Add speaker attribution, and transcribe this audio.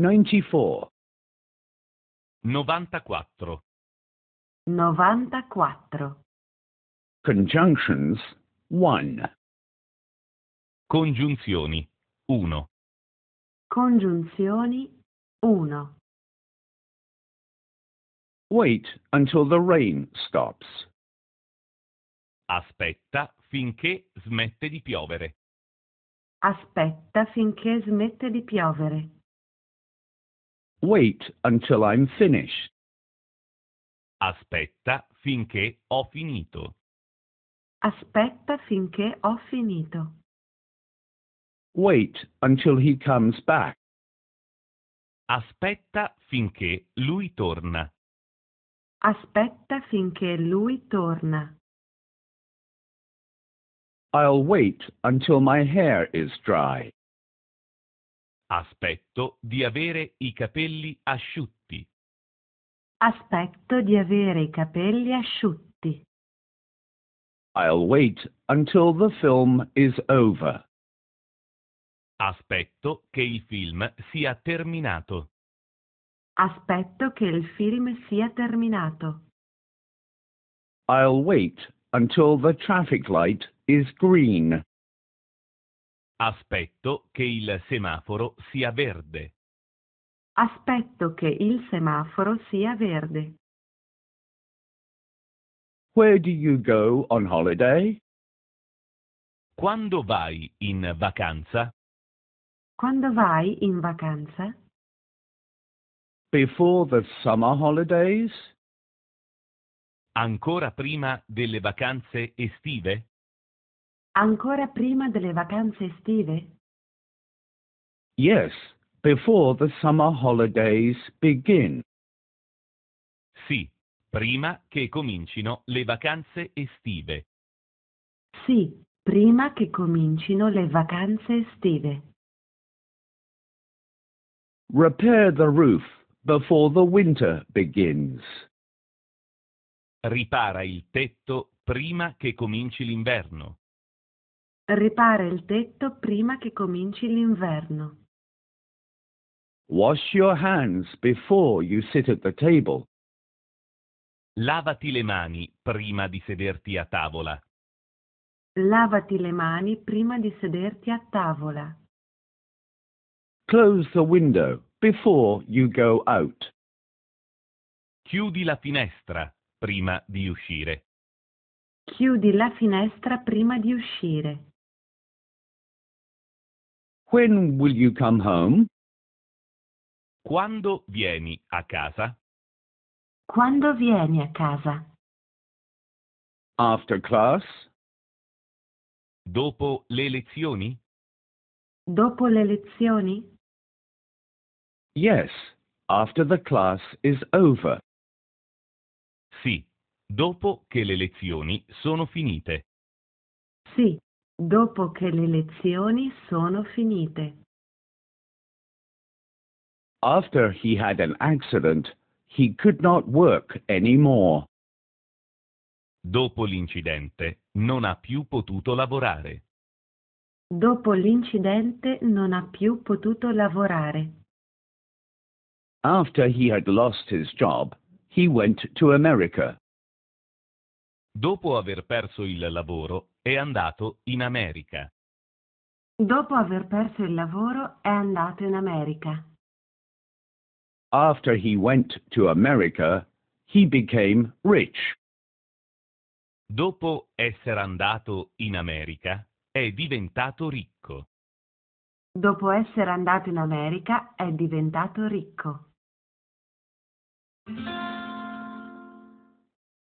Speaker 1: 94
Speaker 2: 94
Speaker 1: 94
Speaker 2: Conjunctions
Speaker 1: 1
Speaker 2: Congiunzioni 1
Speaker 1: Congiunzioni 1
Speaker 2: Wait until the rain stops. Aspetta finché smette di piovere.
Speaker 1: Aspetta finché smette di piovere.
Speaker 2: Wait until I'm finished. Aspetta finché ho finito.
Speaker 1: Aspetta finché ho finito.
Speaker 2: Wait until he comes back.
Speaker 1: Aspetta
Speaker 2: finché lui torna.
Speaker 1: Aspetta finché lui torna.
Speaker 2: I'll wait until my hair is dry. Aspetto di avere i capelli asciutti.
Speaker 1: Aspetto di avere i capelli asciutti.
Speaker 2: I'll wait until the film is over. Aspetto che il film sia terminato.
Speaker 1: Aspetto che il film sia terminato.
Speaker 2: I'll wait until the traffic light is green. Aspetto che il semaforo sia verde.
Speaker 1: Aspetto che il semaforo sia verde.
Speaker 2: Where do you go on holiday? Quando vai in vacanza?
Speaker 1: Quando vai in vacanza?
Speaker 2: Before the summer holidays? Ancora prima delle vacanze estive?
Speaker 1: Ancora prima delle vacanze estive?
Speaker 2: Yes, before the summer holidays begin. Sì, prima che comincino le vacanze estive.
Speaker 1: Sì, prima che comincino le vacanze estive.
Speaker 2: Repair the roof before the winter begins. Ripara il tetto prima che cominci l'inverno.
Speaker 1: Ripara il tetto prima che cominci l'inverno.
Speaker 2: Wash your hands before you sit at the table. Lavati le mani prima di sederti a tavola.
Speaker 1: Lavati le mani prima di sederti a tavola.
Speaker 2: Close the window before you go out. Chiudi la finestra prima di uscire.
Speaker 1: Chiudi la finestra prima di uscire.
Speaker 2: When will you come home? Quando vieni a casa?
Speaker 1: Quando vieni a casa?
Speaker 2: After class? Dopo le lezioni?
Speaker 1: Dopo le lezioni?
Speaker 2: Yes, after the class is over. Sì, dopo che le lezioni sono finite.
Speaker 1: Sì, dopo che le lezioni sono finite.
Speaker 2: After he had an accident, he could not work anymore. Dopo l'incidente non ha più potuto lavorare.
Speaker 1: Dopo l'incidente non ha più potuto lavorare.
Speaker 2: After he had lost his job, he went to America. Dopo aver perso il lavoro, è andato in America.
Speaker 1: Dopo aver perso il lavoro è andato in America.
Speaker 2: After he went to America, he became rich. Dopo essere andato in America, è diventato ricco.
Speaker 1: Dopo essere andato in America, è diventato ricco.